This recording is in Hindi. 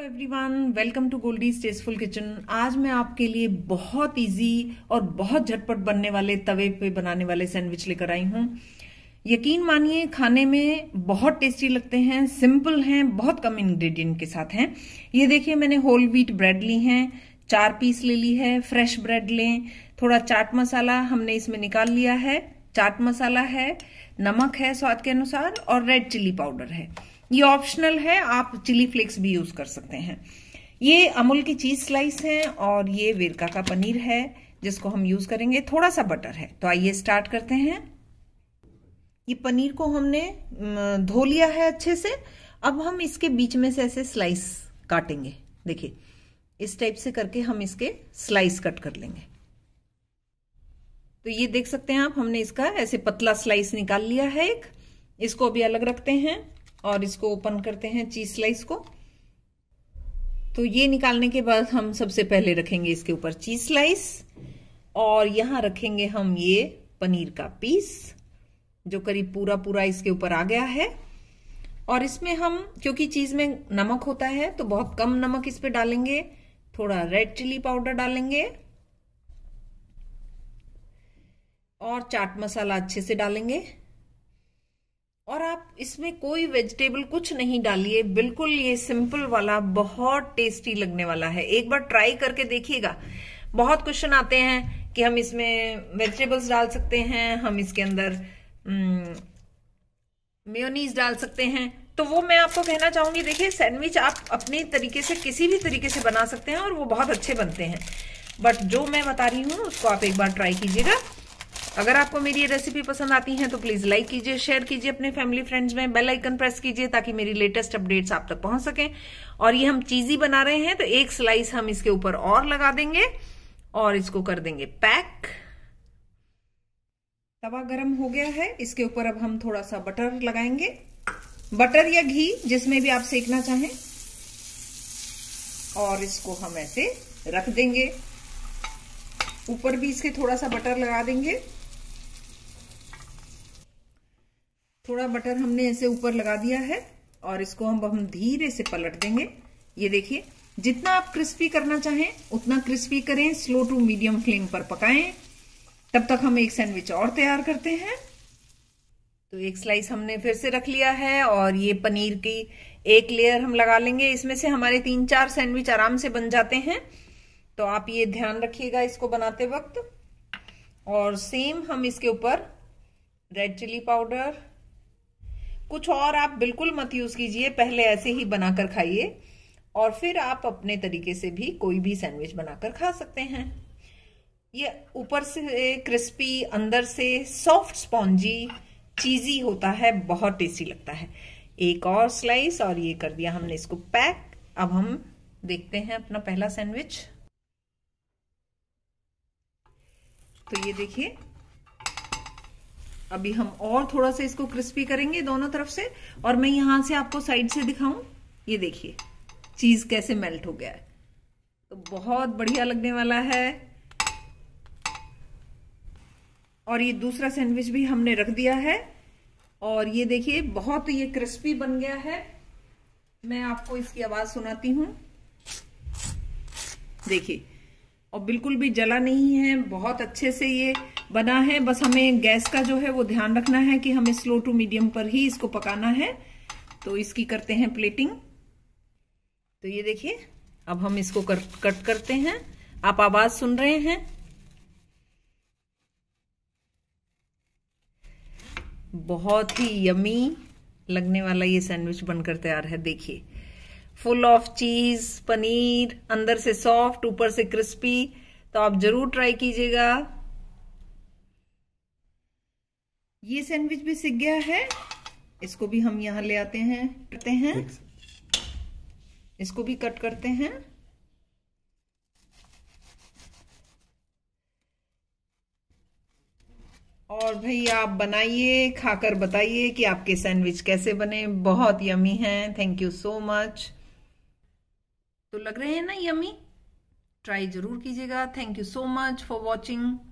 hello everyone welcome to Goldie's tasteful kitchen आज मैं आपके लिए बहुत इजी और बहुत झटपट बनने वाले तवे पे बनाने वाले सैंडविच लेकर आई हूँ यकीन मानिए खाने में बहुत टेस्टी लगते हैं सिंपल हैं बहुत कम इंग्रेडिएंट के साथ हैं ये देखिए मैंने होल व्हीट ब्रेड ली हैं चार पीस ले ली है फ्रेश ब्रेड लें थोड़ा चाट मसाला हमने इसमें निकाल लिया है चाट मसाला है नमक है स्वाद के अनुसार और रेड चिली पाउडर है ये ऑप्शनल है आप चिली फ्लेक्स भी यूज कर सकते हैं ये अमूल की चीज स्लाइस है और ये वेरका का पनीर है जिसको हम यूज करेंगे थोड़ा सा बटर है तो आइए स्टार्ट करते हैं ये पनीर को हमने धो लिया है अच्छे से अब हम इसके बीच में से ऐसे स्लाइस काटेंगे देखिए इस टाइप से करके हम इसके स्लाइस कट कर लेंगे तो ये देख सकते हैं आप हमने इसका ऐसे पतला स्लाइस निकाल लिया है एक इसको भी अलग रखते हैं और इसको ओपन करते हैं चीज स्लाइस को तो ये निकालने के बाद हम सबसे पहले रखेंगे इसके ऊपर चीज स्लाइस और यहां रखेंगे हम ये पनीर का पीस जो करीब पूरा पूरा इसके ऊपर आ गया है और इसमें हम क्योंकि चीज में नमक होता है तो बहुत कम नमक इस पे डालेंगे थोड़ा रेड चिली पाउडर डालेंगे और चाट मसाला अच्छे से डालेंगे और आप इसमें कोई वेजिटेबल कुछ नहीं डालिए बिल्कुल ये सिंपल वाला बहुत टेस्टी लगने वाला है एक बार ट्राई करके देखिएगा बहुत क्वेश्चन आते हैं कि हम इसमें वेजिटेबल्स डाल सकते हैं हम इसके अंदर मेयोनीज हम्म, डाल सकते हैं तो वो मैं आपको कहना चाहूंगी देखिए सैंडविच आप अपने तरीके से किसी भी तरीके से बना सकते हैं और वो बहुत अच्छे बनते हैं बट जो मैं बता रही हूँ उसको आप एक बार ट्राई कीजिएगा अगर आपको मेरी ये रेसिपी पसंद आती है तो प्लीज लाइक कीजिए शेयर कीजिए अपने फैमिली फ्रेंड्स में बेल आइकन प्रेस कीजिए ताकि मेरी लेटेस्ट अपडेट्स आप तक पहुंच सके और ये हम चीजी बना रहे हैं तो एक स्लाइस हम इसके ऊपर और लगा देंगे और इसको कर देंगे पैक तवा गरम हो गया है इसके ऊपर अब हम थोड़ा सा बटर लगाएंगे बटर या घी जिसमें भी आप सेकना चाहें और इसको हम ऐसे रख देंगे ऊपर भी इसके थोड़ा सा बटर लगा देंगे थोड़ा बटर हमने ऐसे ऊपर लगा दिया है और इसको हम हम धीरे से पलट देंगे ये देखिए जितना आप क्रिस्पी करना चाहें उतना क्रिस्पी करें स्लो टू मीडियम फ्लेम पर पकाएं तब तक हम एक सैंडविच और तैयार करते हैं तो एक स्लाइस हमने फिर से रख लिया है और ये पनीर की एक लेयर हम लगा लेंगे इसमें से हमारे तीन चार सैंडविच आराम से बन जाते हैं तो आप ये ध्यान रखिएगा इसको बनाते वक्त और सेम हम इसके ऊपर रेड चिली पाउडर कुछ और आप बिल्कुल मत यूज़ कीजिए पहले ऐसे ही बनाकर खाइए और फिर आप अपने तरीके से भी कोई भी सैंडविच बनाकर खा सकते हैं ये ऊपर से क्रिस्पी अंदर से सॉफ्ट स्पॉन्जी चीज़ी होता है बहुत टेस्टी लगता है एक और स्लाइस और ये कर दिया हमने इसको पैक अब हम देखते हैं अपना पहला सैंडविच तो ये देखिए अभी हम और थोड़ा सा इसको क्रिस्पी करेंगे दोनों तरफ से और मैं यहां से आपको साइड से दिखाऊं ये देखिए चीज कैसे मेल्ट हो गया है तो बहुत बढ़िया लगने वाला है और ये दूसरा सैंडविच भी हमने रख दिया है और ये देखिए बहुत ये क्रिस्पी बन गया है मैं आपको इसकी आवाज सुनाती हूं देखिए और बिल्कुल भी जला नहीं है बहुत अच्छे से ये बना है बस हमें गैस का जो है वो ध्यान रखना है कि हमें स्लो टू मीडियम पर ही इसको पकाना है तो इसकी करते हैं प्लेटिंग तो ये देखिए अब हम इसको कर, कट करते हैं आप आवाज सुन रहे हैं बहुत ही यमी लगने वाला ये सैंडविच बनकर तैयार है देखिए फुल ऑफ चीज पनीर अंदर से सॉफ्ट ऊपर से क्रिस्पी तो आप जरूर ट्राई कीजिएगा ये सैंडविच भी सिक गया है इसको भी हम यहाँ ले आते हैं करते हैं इसको भी कट करते हैं और भाई आप बनाइए खाकर बताइए कि आपके सैंडविच कैसे बने बहुत यमी हैं थैंक यू सो मच तो लग रहे हैं ना यमी ट्राई जरूर कीजिएगा thank you so much for watching